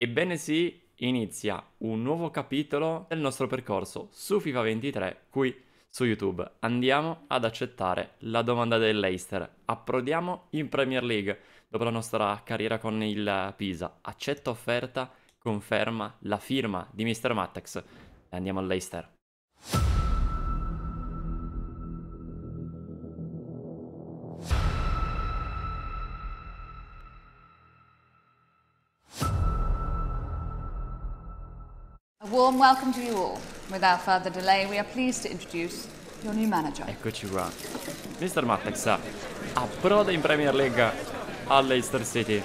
Ebbene sì, inizia un nuovo capitolo del nostro percorso su FIFA 23 qui su YouTube. Andiamo ad accettare la domanda dell'Eister. Approdiamo in Premier League dopo la nostra carriera con il Pisa. Accetta offerta, conferma la firma di Mr. Mattex. E andiamo all'Eister. warm welcome to you all. Without further delay, we are pleased to introduce your new manager. Eccoci qua. Mr. Mattex approda in Premier League all'Easter City.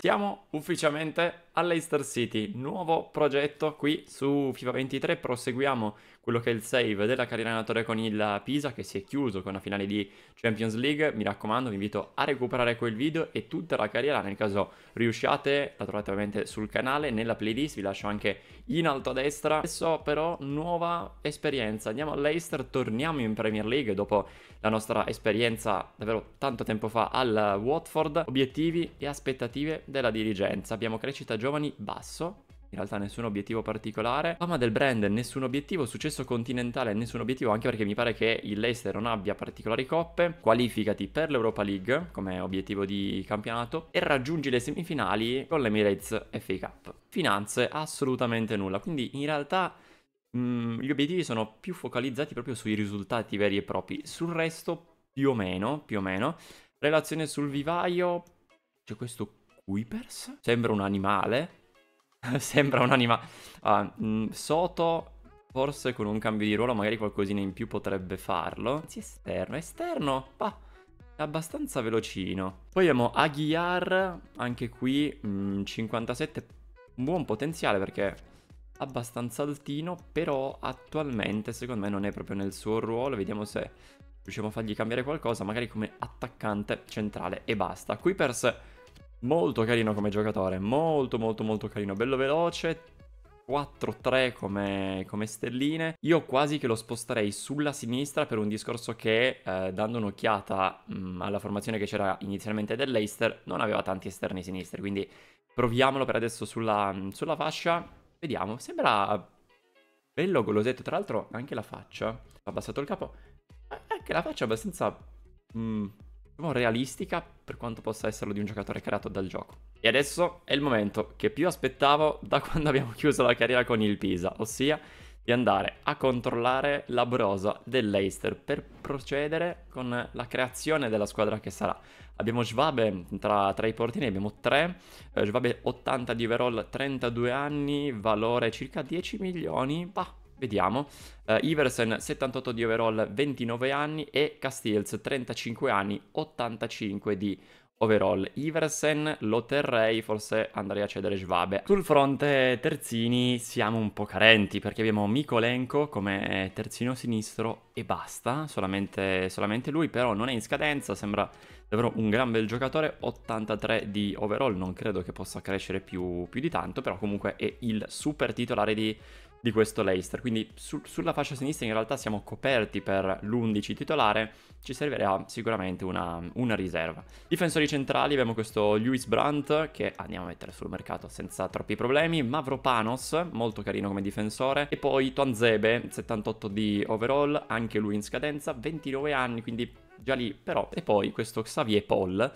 Siamo ufficialmente All'Eister City, nuovo progetto qui su FIFA 23, proseguiamo quello che è il save della carriera allenatore con il Pisa che si è chiuso con la finale di Champions League, mi raccomando vi invito a recuperare quel video e tutta la carriera nel caso riusciate, la trovate ovviamente sul canale, nella playlist, vi lascio anche in alto a destra. Adesso però nuova esperienza, andiamo all'Eister, torniamo in Premier League dopo la nostra esperienza davvero tanto tempo fa al Watford, obiettivi e aspettative della dirigenza, abbiamo crescita giovane giovani basso, in realtà nessun obiettivo particolare. Fama del brand, nessun obiettivo. Successo continentale, nessun obiettivo, anche perché mi pare che il Leicester non abbia particolari coppe. Qualificati per l'Europa League come obiettivo di campionato e raggiungi le semifinali con l'Emirates FA Cup. Finanze, assolutamente nulla. Quindi in realtà mh, mm, gli obiettivi sono più focalizzati proprio sui risultati veri e propri. Sul resto, più o meno, più o meno. Relazione sul vivaio, c'è questo Weepers? Sembra un animale. Sembra un animale. Ah, mm, Soto forse con un cambio di ruolo magari qualcosina in più potrebbe farlo. Anzi esterno, esterno, bah, è abbastanza velocino. Poi abbiamo Aguiar, anche qui mh, mm, 57, buon potenziale perché è abbastanza altino, però attualmente secondo me non è proprio nel suo ruolo, vediamo se riusciamo a fargli cambiare qualcosa, magari come attaccante centrale e basta. Qui per Molto carino come giocatore, molto molto molto carino, bello veloce, 4-3 come, come, stelline. Io quasi che lo sposterei sulla sinistra per un discorso che, eh, dando un'occhiata mh, mm, alla formazione che c'era inizialmente dell'Eister, non aveva tanti esterni sinistri, quindi proviamolo per adesso sulla, mm, sulla fascia. Vediamo, sembra bello golosetto, tra l'altro anche la faccia, ho abbassato il capo, eh, anche la faccia abbastanza... Mh, mm, Diciamo, realistica per quanto possa esserlo di un giocatore creato dal gioco. E adesso è il momento che più aspettavo da quando abbiamo chiuso la carriera con il Pisa, ossia di andare a controllare la brosa dell'Eister per procedere con la creazione della squadra che sarà. Abbiamo Schwabe tra, tra i portieri, abbiamo tre, eh, Schwabe 80 di overall, 32 anni, valore circa 10 milioni, bah, Vediamo. Uh, Iversen 78 di overall, 29 anni e Castils 35 anni, 85 di overall. Iversen lo terrei, forse andrei a cedere Schwabe. Sul fronte terzini siamo un po' carenti perché abbiamo Mikolenko come terzino sinistro e basta, solamente, solamente lui però non è in scadenza, sembra davvero un gran bel giocatore, 83 di overall, non credo che possa crescere più, più di tanto, però comunque è il super titolare di di questo Leicester. Quindi su, sulla fascia sinistra in realtà siamo coperti per l'11 titolare, ci servirà sicuramente una, una, riserva. Difensori centrali abbiamo questo Lewis Brandt che andiamo a mettere sul mercato senza troppi problemi, Mavropanos, molto carino come difensore, e poi Tonzebe, 78 di overall, anche lui in scadenza, 29 anni, quindi già lì però. E poi questo Xavier Paul,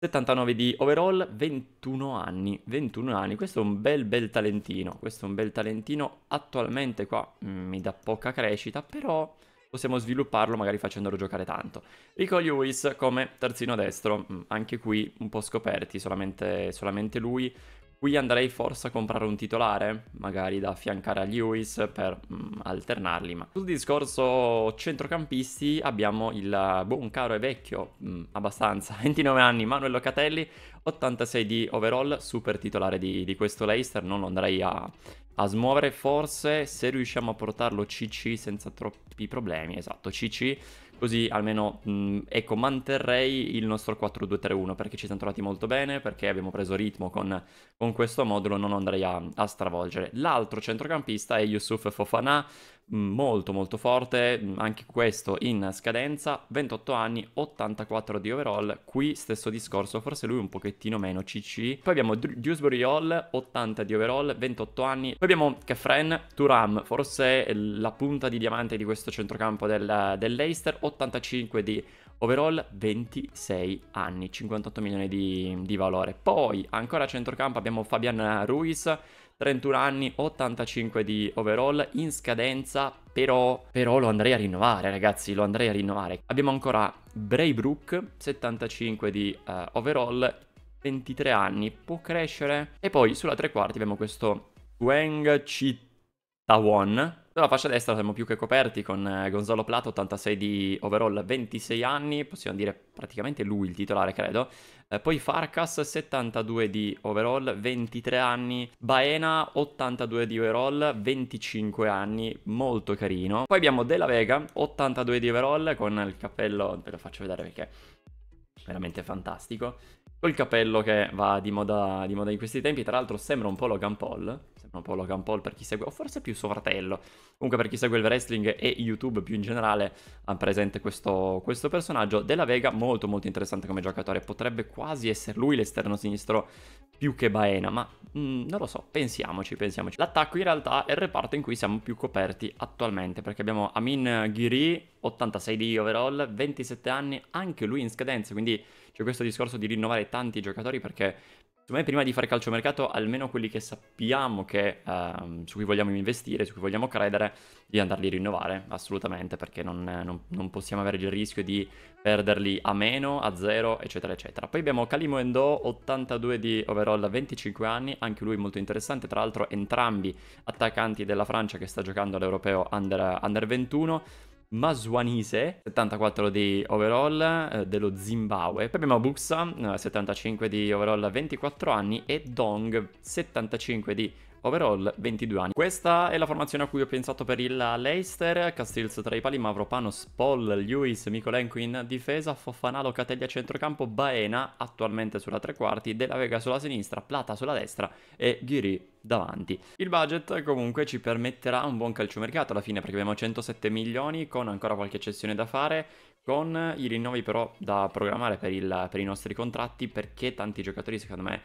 79 di overall, 21 anni, 21 anni, questo è un bel bel talentino, questo è un bel talentino, attualmente qua mh, mm, mi dà poca crescita, però possiamo svilupparlo magari facendolo giocare tanto. Rico Lewis come terzino destro, mm, anche qui un po' scoperti, solamente, solamente lui, Qui andrei forse a comprare un titolare, magari da affiancare a Lewis per mm, alternarli, ma sul discorso centrocampisti abbiamo il buon caro e vecchio, mm, abbastanza, 29 anni, Manuel Locatelli, 86 di overall, super titolare di, di questo Leicester, non lo andrei a, a smuovere forse, se riusciamo a portarlo CC senza troppi problemi, esatto, CC Così almeno, mh, mm, ecco, manterrei il nostro 4-2-3-1 perché ci siamo trovati molto bene, perché abbiamo preso ritmo con, con questo modulo, non andrei a, a stravolgere. L'altro centrocampista è Yusuf Fofana, molto molto forte, mm, anche questo in scadenza, 28 anni, 84 di overall, qui stesso discorso, forse lui un pochettino meno CC. Poi abbiamo Dewsbury Hall, 80 di overall, 28 anni. Poi abbiamo Kefren, Turam, forse eh, la punta di diamante di questo centrocampo del, dell'Eister, 85 di overall 26 anni, 58 milioni di, di valore. Poi ancora a centrocampo abbiamo Fabian Ruiz, 31 anni, 85 di overall, in scadenza, però, però lo andrei a rinnovare ragazzi, lo andrei a rinnovare. Abbiamo ancora Braybrook, 75 di uh, overall, 23 anni, può crescere. E poi sulla tre quarti abbiamo questo Wang Chitawon, sulla fascia destra siamo più che coperti con eh, Gonzalo Plato, 86 di overall, 26 anni, possiamo dire praticamente lui il titolare credo. Eh, poi Farkas, 72 di overall, 23 anni. Baena, 82 di overall, 25 anni, molto carino. Poi abbiamo Della Vega, 82 di overall, con il cappello, ve lo faccio vedere perché è veramente fantastico. Col cappello che va di moda, di moda in questi tempi, tra l'altro sembra un po' Logan Paul no, un po' Paul per chi segue, o forse più suo fratello. Comunque per chi segue il wrestling e YouTube più in generale ha presente questo, questo personaggio. Della Vega molto molto interessante come giocatore, potrebbe quasi essere lui l'esterno sinistro più che Baena, ma mh, mm, non lo so, pensiamoci, pensiamoci. L'attacco in realtà è il reparto in cui siamo più coperti attualmente, perché abbiamo Amin Ghiri, 86 di overall, 27 anni, anche lui in scadenza, quindi c'è questo discorso di rinnovare tanti giocatori perché secondo me prima di fare calciomercato, almeno quelli che sappiamo che, uh, su cui vogliamo investire, su cui vogliamo credere, di andarli a rinnovare, assolutamente, perché non, non, non, possiamo avere il rischio di perderli a meno, a zero, eccetera, eccetera. Poi abbiamo Kalimo Endo, 82 di overall, 25 anni, anche lui molto interessante, tra l'altro entrambi attaccanti della Francia che sta giocando all'Europeo under, under 21, Maswanise, 74 di overall eh, dello Zimbabwe. Poi abbiamo Buxa, 75 eh, di overall, a 24 anni, e Dong, 75 di overall Overall 22 anni. Questa è la formazione a cui ho pensato per il Leicester, Castils tra i pali, Mavropanos, Paul, Lewis, Mikolenko in difesa, Fofana, Locatelli a centrocampo, Baena attualmente sulla tre quarti, Della Vega sulla sinistra, Plata sulla destra e Ghiri davanti. Il budget comunque ci permetterà un buon calciomercato alla fine perché abbiamo 107 milioni con ancora qualche cessione da fare, con i rinnovi però da programmare per, il, per i nostri contratti perché tanti giocatori secondo me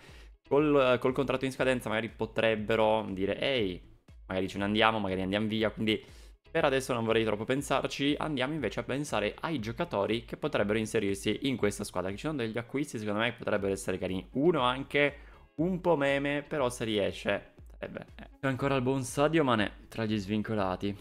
col, col contratto in scadenza magari potrebbero dire ehi, magari ce ne andiamo, magari andiamo via, quindi per adesso non vorrei troppo pensarci, andiamo invece a pensare ai giocatori che potrebbero inserirsi in questa squadra, che ci sono degli acquisti secondo me che potrebbero essere carini, uno anche un po' meme, però se riesce sarebbe... Eh eh. C'è ancora il buon Sadio Mane tra gli svincolati,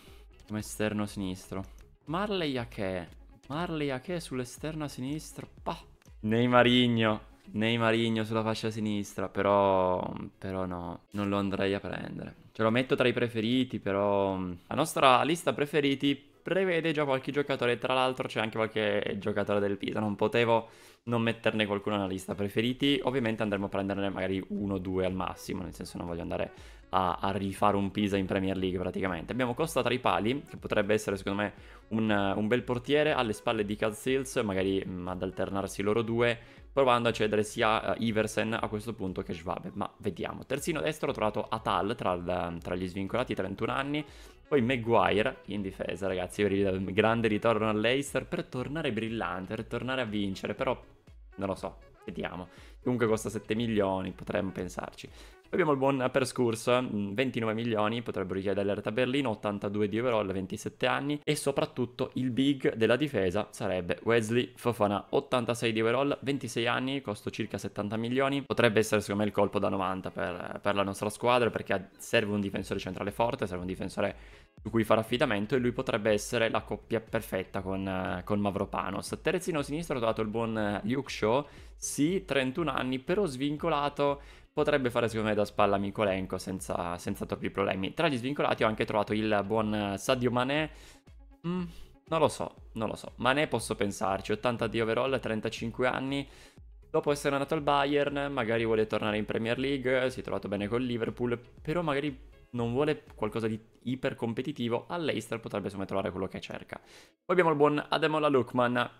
come esterno sinistro. Marley a che? Marley a che sull'esterno sinistro, bah! Neymarigno, nei Marigno sulla fascia sinistra, però, però no, non lo andrei a prendere. Ce lo metto tra i preferiti, però mm, la nostra lista preferiti prevede già qualche giocatore, tra l'altro c'è anche qualche giocatore del Pisa, non potevo non metterne qualcuno nella lista preferiti, ovviamente andremo a prenderne magari uno o due al massimo, nel senso non voglio andare a, a, rifare un Pisa in Premier League praticamente. Abbiamo Costa tra i pali, che potrebbe essere secondo me un, un bel portiere, alle spalle di Cazils, magari mh, mm, ad alternarsi loro due, provando a cedere sia uh, Iversen a questo punto che Schwab, ma vediamo. Terzino destro ho trovato Atal tra, tra gli svincolati 31 anni, poi Maguire in difesa, ragazzi, grande ritorno all'Eister per tornare brillante, per tornare a vincere, però non lo so, vediamo. Comunque costa 7 milioni, potremmo pensarci abbiamo il buon Perscurs, 29 mm, milioni, potrebbero richiedere l'Erta Berlino, 82 di overall, 27 anni e soprattutto il big della difesa sarebbe Wesley Fofana, 86 di overall, 26 anni, costo circa 70 milioni, potrebbe essere secondo me il colpo da 90 per, per la nostra squadra perché serve un difensore centrale forte, serve un difensore su cui fare affidamento e lui potrebbe essere la coppia perfetta con, con Mavropanos. Terzino sinistro ho trovato il buon Luke Shaw, sì, 31 anni, però svincolato potrebbe fare secondo me da spalla Mikolenko senza, senza troppi problemi. Tra gli svincolati ho anche trovato il buon eh, Sadio Mané. Mm, non lo so, non lo so. Mané posso pensarci, 80 di overall, 35 anni. Dopo essere andato al Bayern, magari vuole tornare in Premier League, si è trovato bene con Liverpool, però magari non vuole qualcosa di iper competitivo, all'Eister potrebbe insomma trovare quello che cerca. Poi abbiamo il buon Ademola Lukman,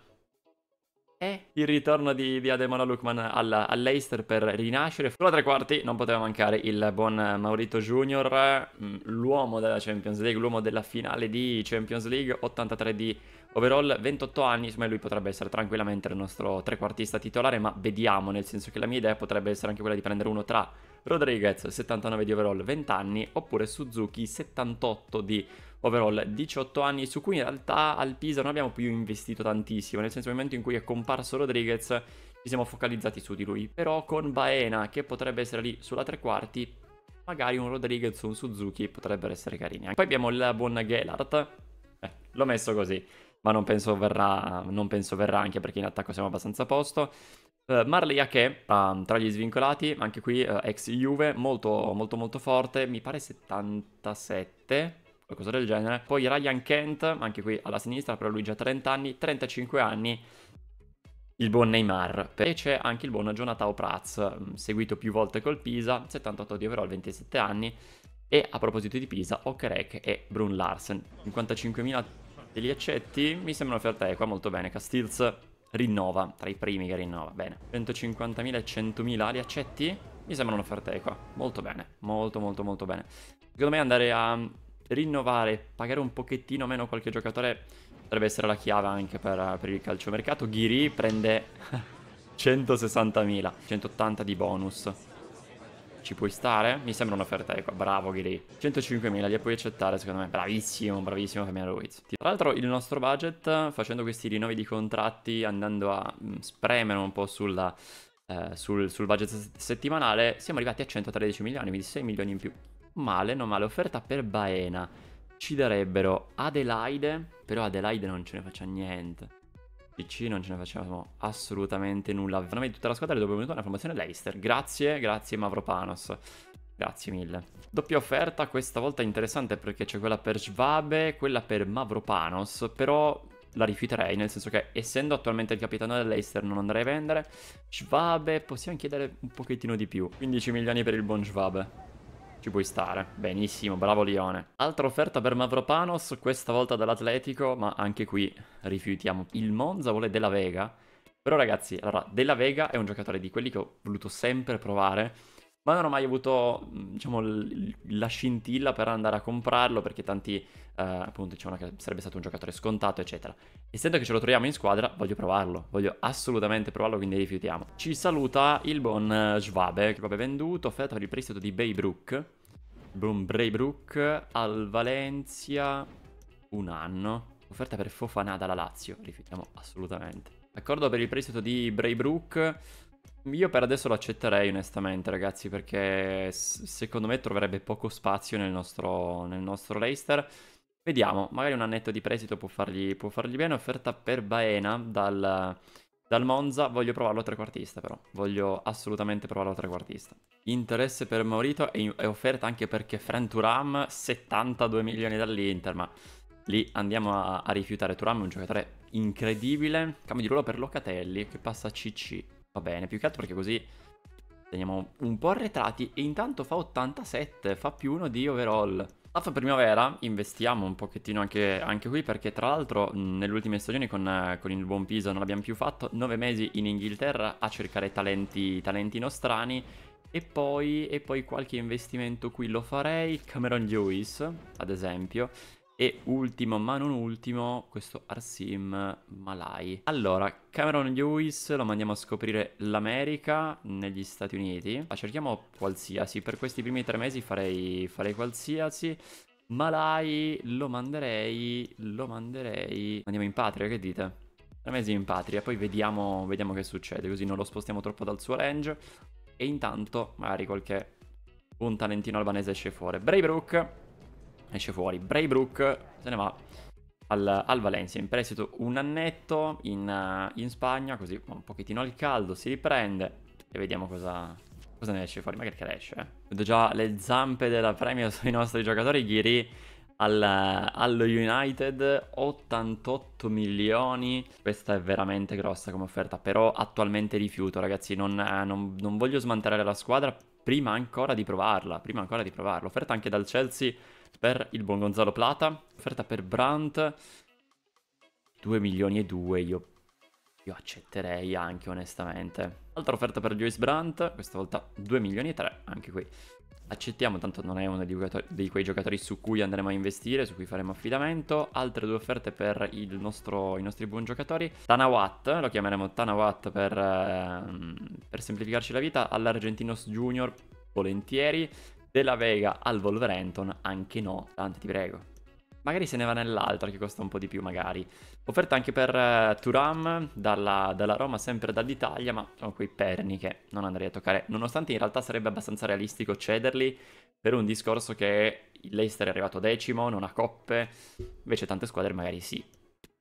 e eh. il ritorno di, di Ademola Lukman alla, all'Eister per rinascere. Solo a tre quarti non poteva mancare il buon Maurito Junior, mm, l'uomo della Champions League, l'uomo della finale di Champions League, 83 di overall, 28 anni, insomma lui potrebbe essere tranquillamente il nostro trequartista titolare, ma vediamo, nel senso che la mia idea potrebbe essere anche quella di prendere uno tra Rodriguez, 79 di overall, 20 anni, oppure Suzuki, 78 di overall overall 18 anni su cui in realtà al Pisa non abbiamo più investito tantissimo, nel senso nel momento in cui è comparso Rodriguez ci siamo focalizzati su di lui, però con Baena che potrebbe essere lì sulla tre quarti, magari un Rodriguez o un Suzuki potrebbero essere carini. Poi abbiamo la buona Gellart, eh, l'ho messo così, ma non penso verrà, non penso verrà anche perché in attacco siamo abbastanza a posto. Uh, Marley Ake, uh, tra gli svincolati, anche qui uh, ex Juve, molto molto molto forte, mi pare 77, qualcosa del genere. Poi Ryan Kent, anche qui alla sinistra, però lui già 30 anni, 35 anni, il buon Neymar. E c'è anche il buon Jonathan Prats, mm, seguito più volte col Pisa, 78 di overall, 27 anni. E a proposito di Pisa, Okerek e Brun Larsen. 55.000 degli accetti, mi sembra un'offerta equa, molto bene. Castils rinnova, tra i primi che rinnova, bene. 150.000 e 100.000 li accetti? Mi sembra un'offerta equa, molto bene, molto molto molto bene. Secondo me andare a rinnovare, pagare un pochettino meno qualche giocatore potrebbe essere la chiave anche per, per il calciomercato. Ghiri prende 160.000, 180 di bonus. Ci puoi stare? Mi sembra un'offerta equa, bravo Ghiri. 105.000, li puoi accettare secondo me, bravissimo, bravissimo Fabian Ruiz. Tra l'altro il nostro budget, facendo questi rinnovi di contratti, andando a mm, spremere un po' sulla, eh, sul, sul budget settimanale, siamo arrivati a 113 milioni, quindi 6 milioni in più male, non male offerta per Baena. Ci darebbero Adelaide, però Adelaide non ce ne faccia niente. PC non ce ne facciamo assolutamente nulla. Veramente tutta la squadra le dobbiamo una formazione Leicester. Grazie, grazie Mavropanos. Grazie mille. Doppia offerta, questa volta interessante perché c'è quella per Schwabe, quella per Mavropanos, però la rifiuterei, nel senso che essendo attualmente il capitano dell'Eister non andrei a vendere. Schwabe, possiamo chiedere un pochettino di più. 15 milioni per il buon Schwabe. Ci puoi stare, benissimo, bravo Lione. Altra offerta per Mavropanos, questa volta dall'Atletico, ma anche qui rifiutiamo. Il Monza vuole della Vega, però ragazzi, allora, della Vega è un giocatore di quelli che ho voluto sempre provare, ma non ho mai avuto mm, diciamo, l- la scintilla per andare a comprarlo perché tanti eh, appunto dicevano che sarebbe stato un giocatore scontato eccetera. Essendo che ce lo troviamo in squadra voglio provarlo, voglio assolutamente provarlo quindi rifiutiamo. Ci saluta il buon eh, Schwabe che vabbè venduto, offerta per il prestito di Baybrook, Braybrook al Valencia un anno. Offerta per Fofanà dalla Lazio, rifiutiamo assolutamente. D'accordo per il prestito di Braybrook io per adesso lo accetterei onestamente, ragazzi, perché secondo me troverebbe poco spazio nel nostro, nel nostro Leicester. Vediamo, magari un annetto di prestito può fargli, può fargli bene. Offerta per Baena dal, dal, Monza. Voglio provarlo a trequartista, però. Voglio assolutamente provarlo a trequartista. Interesse per Maurito e, e offerta anche perché Fran Turam 72 milioni dall'Inter, ma lì andiamo a, a rifiutare. Turam è un giocatore incredibile. Cambio di ruolo per Locatelli che passa a CC. Va bene, più che altro perché così teniamo un po' arretrati e intanto fa 87, fa più uno di overall. Staff primavera, investiamo un pochettino anche, anche qui perché tra l'altro nelle ultime stagioni con, con, il buon Pisa non l'abbiamo più fatto, Nove mesi in Inghilterra a cercare talenti, talenti nostrani e poi, e poi qualche investimento qui lo farei, Cameron Lewis ad esempio e ultimo ma non ultimo, questo Arsim Malai. Allora, Cameron Lewis lo mandiamo a scoprire l'America negli Stati Uniti. Ma cerchiamo qualsiasi, per questi primi tre mesi farei, farei qualsiasi. Malai lo manderei, lo manderei... Andiamo in patria, che dite? Tre mesi in patria, poi vediamo, vediamo che succede, così non lo spostiamo troppo dal suo range. E intanto magari qualche... Un talentino albanese esce fuori. Braybrook esce fuori. Braybrook se ne va al, al, Valencia in prestito un annetto in, eh, in, Spagna, così un pochettino al caldo, si riprende e vediamo cosa, cosa ne esce fuori. Magari cresce. Eh. Vedo già le zampe della Premier sui nostri giocatori. Ghiri al, allo United 88 milioni. Questa è veramente grossa come offerta, però attualmente rifiuto ragazzi, non, eh, non, non voglio smantellare la squadra prima ancora di provarla, prima ancora di provarla. Offerta anche dal Chelsea per il buon Gonzalo Plata, offerta per Brandt, 2 milioni e 2 io, io accetterei anche onestamente. Altra offerta per Joyce Brandt, questa volta 2 milioni e 3, anche qui accettiamo, tanto non è uno di, quei giocatori su cui andremo a investire, su cui faremo affidamento. Altre due offerte per nostro, i nostri buon giocatori. Tanawat, lo chiameremo Tanawat per, ehm, per semplificarci la vita, all'Argentinos Junior volentieri, della Vega al Wolverhampton anche no, Dante ti prego magari se ne va nell'altra che costa un po' di più magari. Offerta anche per uh, Turam dalla, dalla, Roma, sempre dall'Italia, ma sono quei perni che non andrei a toccare, nonostante in realtà sarebbe abbastanza realistico cederli per un discorso che l'Eister è arrivato decimo, non ha coppe, invece tante squadre magari sì.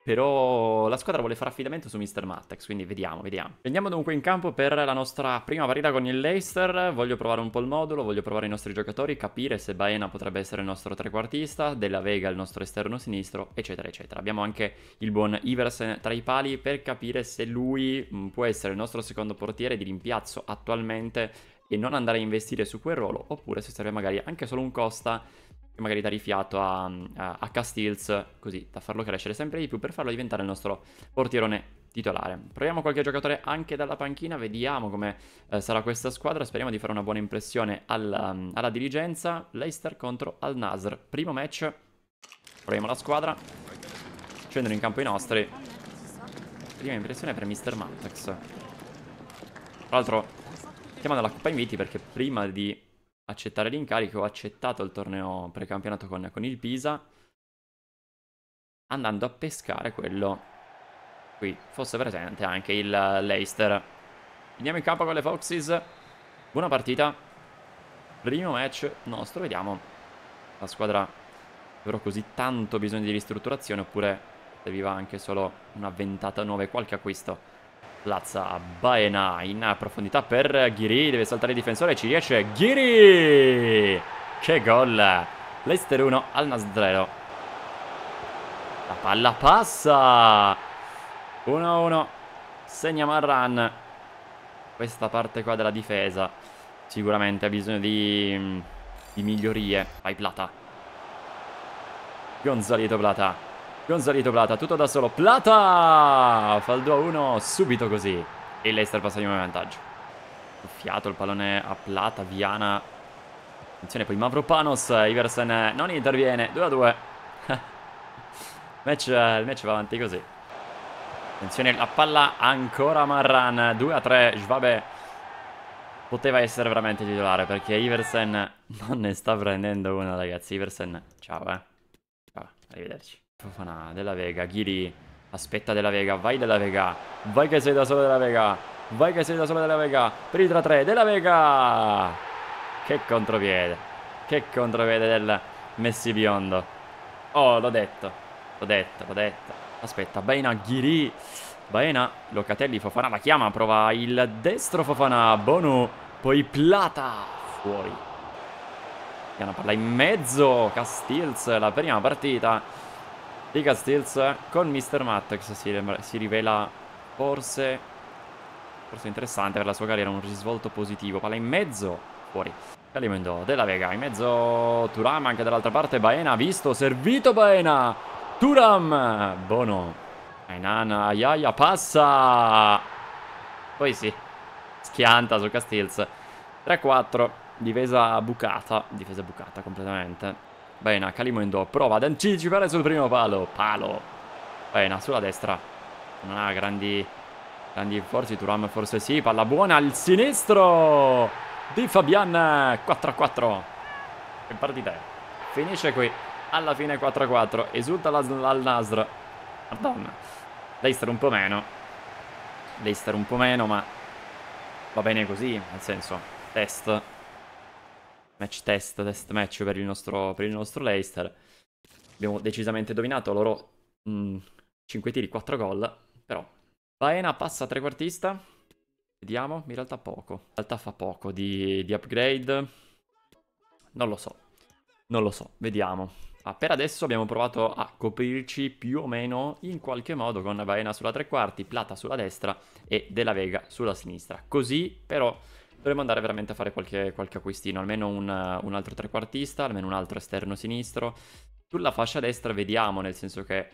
Però la squadra vuole fare affidamento su Mr. Mattex, quindi vediamo, vediamo. Andiamo dunque in campo per la nostra prima partita con il Leicester. Voglio provare un po' il modulo, voglio provare i nostri giocatori, capire se Baena potrebbe essere il nostro trequartista, Della Vega il nostro esterno sinistro, eccetera, eccetera. Abbiamo anche il buon Iversen tra i pali per capire se lui mm, può essere il nostro secondo portiere di rimpiazzo attualmente e non andare a investire su quel ruolo, oppure se serve magari anche solo un Costa e magari dare fiato a, a, H-Steels, così da farlo crescere sempre di più per farlo diventare il nostro portierone titolare. Proviamo qualche giocatore anche dalla panchina, vediamo come eh, sarà questa squadra, speriamo di fare una buona impressione alla, um, alla dirigenza. Leicester contro Al-Nasr, primo match, proviamo la squadra, scendono in campo i nostri. Prima impressione per Mr. Mantex. Tra l'altro, chiamano la Coppa Inviti perché prima di accettare l'incarico, ho accettato il torneo precampionato con, con il Pisa, andando a pescare quello qui. Fosse presente anche il Leicester. Andiamo in campo con le Foxes. Buona partita. Primo match nostro, vediamo. La squadra avrò così tanto bisogno di ristrutturazione oppure se vi va anche solo una ventata nuova e qualche acquisto Lazza Baena in profondità per Ghiri, deve saltare il difensore, ci riesce Ghiri! Che gol! Leicester 1 al Nasdrero. La palla passa! 1-1, segna Marran. Questa parte qua della difesa sicuramente ha bisogno di, di migliorie. Vai Plata. Gonzalito Plata. Gonzalito Plata, tutto da solo. Plata! Fa il 2-1 subito così. E Leicester passa di nuovo in vantaggio. Fiato il pallone a Plata, Viana. Attenzione poi Mavropanos, Iversen non interviene. 2-2. match, il match va avanti così. Attenzione, la palla ancora Marran. 2-3, Schwabe poteva essere veramente titolare perché Iversen non ne sta prendendo una, ragazzi. Iversen, ciao eh. Ciao, arrivederci. Fofana, Della Vega, Ghiri, aspetta Della Vega, vai Della Vega, vai che sei da solo Della Vega, vai che sei da solo Della Vega, per il 3 Della Vega! Che contropiede, che contropiede del Messi Biondo. Oh, l'ho detto, l'ho detto, l'ho detto. Aspetta, Baena, Ghiri, Baena, Locatelli, Fofana la chiama, prova il destro Fofana, Bono, poi Plata, fuori. È una palla in mezzo, Castils, la prima partita di Steels con Mr. Mattex si, si rivela forse, forse interessante per la sua carriera, un risvolto positivo. Palla in mezzo, fuori. Calimendo della Vega, in mezzo Turam, anche dall'altra parte Baena, visto, servito Baena. Turam, Bono. Ainana, Aiaia, passa. Poi sì, schianta su Castells. 3-4, difesa bucata, difesa bucata completamente. Bene, Calimo Calimundo prova ad anticipare sul primo palo. Palo. Bene, sulla destra. Non ha grandi, grandi forze. Turam forse sì. Palla buona al sinistro di Fabian. 4-4. Che partita è? Finisce qui. Alla fine 4-4. Esulta l'Al-Nasr. Madonna. Leicester un po' meno. Leicester un po' meno, ma va bene così. Nel senso, test match test, test match per il nostro, per il nostro Leicester. Abbiamo decisamente dominato loro mh, mm, 5 tiri, 4 gol, però. Baena passa trequartista, vediamo, in realtà poco, in realtà fa poco di, di upgrade, non lo so, non lo so, vediamo. Ah, per adesso abbiamo provato a coprirci più o meno in qualche modo con Baena sulla trequarti, Plata sulla destra e Della Vega sulla sinistra. Così però Dovremmo andare veramente a fare qualche, qualche acquistino, almeno un, un altro trequartista, almeno un altro esterno sinistro. Sulla fascia destra vediamo, nel senso che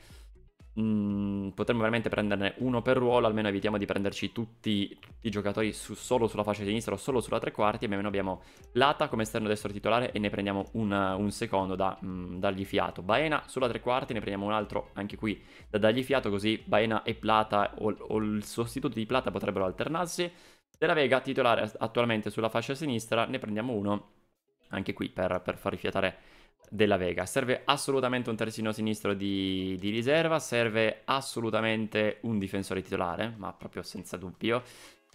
mh, mm, potremmo veramente prenderne uno per ruolo, almeno evitiamo di prenderci tutti, tutti i giocatori su, solo sulla fascia sinistra o solo sulla tre quarti, e almeno abbiamo Lata come esterno destro titolare e ne prendiamo un, un secondo da mh, mm, dargli fiato. Baena sulla tre quarti, ne prendiamo un altro anche qui da dargli fiato, così Baena e Plata o, o il sostituto di Plata potrebbero alternarsi. Della Vega, titolare attualmente sulla fascia sinistra, ne prendiamo uno, anche qui per, per far rifiatare della Vega. Serve assolutamente un terzino sinistro di, di, riserva, serve assolutamente un difensore titolare, ma proprio senza dubbio,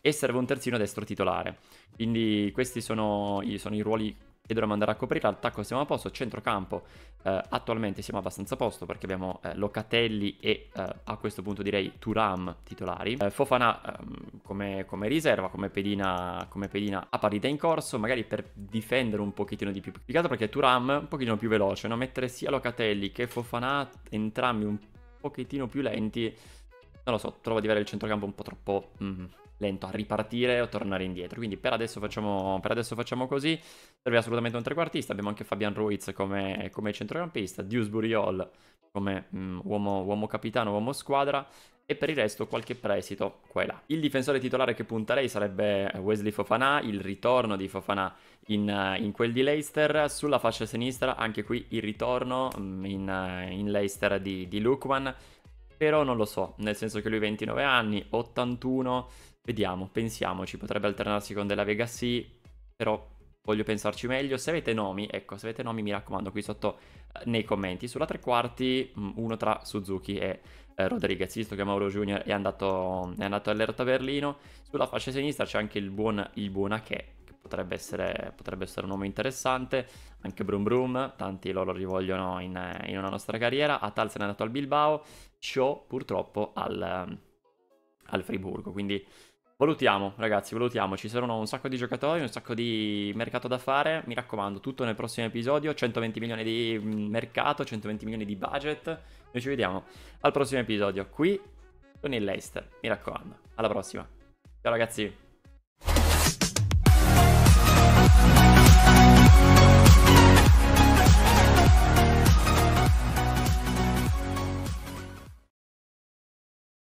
e serve un terzino destro titolare. Quindi questi sono sono i ruoli e dovremmo andare a coprire l'attacco siamo a posto, centrocampo eh, attualmente siamo abbastanza a posto perché abbiamo eh, Locatelli e eh, a questo punto direi Turam titolari eh, Fofana ehm, come, come, riserva, come pedina, come pedina a partita in corso magari per difendere un pochettino di più piccato perché Turam un pochettino più veloce no? mettere sia Locatelli che Fofana entrambi un pochettino più lenti non lo so, trovo di avere il centrocampo un po' troppo... Mm-hmm lento a ripartire o tornare indietro. Quindi per adesso facciamo, per adesso facciamo così. Serve assolutamente un trequartista. Abbiamo anche Fabian Ruiz come, come centrocampista, Dewsbury Hall come mm, uomo, uomo capitano, uomo squadra e per il resto qualche prestito qua e là. Il difensore titolare che punterei sarebbe Wesley Fofana, il ritorno di Fofana in, in quel di Leicester, sulla fascia sinistra anche qui il ritorno mm, in, in Leicester di, di Lukman, però non lo so, nel senso che lui ha 29 anni, 81, Vediamo, pensiamoci, potrebbe alternarsi con della Vega sì, però voglio pensarci meglio. Se avete nomi, ecco, se avete nomi mi raccomando qui sotto eh, nei commenti. Sulla tre quarti, mm, uno tra Suzuki e eh, Rodriguez, visto che Mauro Junior è andato, è andato all'Erta Berlino. Sulla fascia sinistra c'è anche il buon, il buon Ache, che potrebbe essere, potrebbe essere, un uomo interessante. Anche Brum Brum, tanti loro li vogliono in, in una nostra carriera. Atal se n'è andato al Bilbao, Show purtroppo al, al Friburgo, quindi... Valutiamo, ragazzi, valutiamo. Ci saranno un sacco di giocatori, un sacco di mercato da fare. Mi raccomando, tutto nel prossimo episodio. 120 milioni di mm, mercato, 120 milioni di budget. Noi ci vediamo al prossimo episodio qui con il Leicester. Mi raccomando, alla prossima. Ciao ragazzi.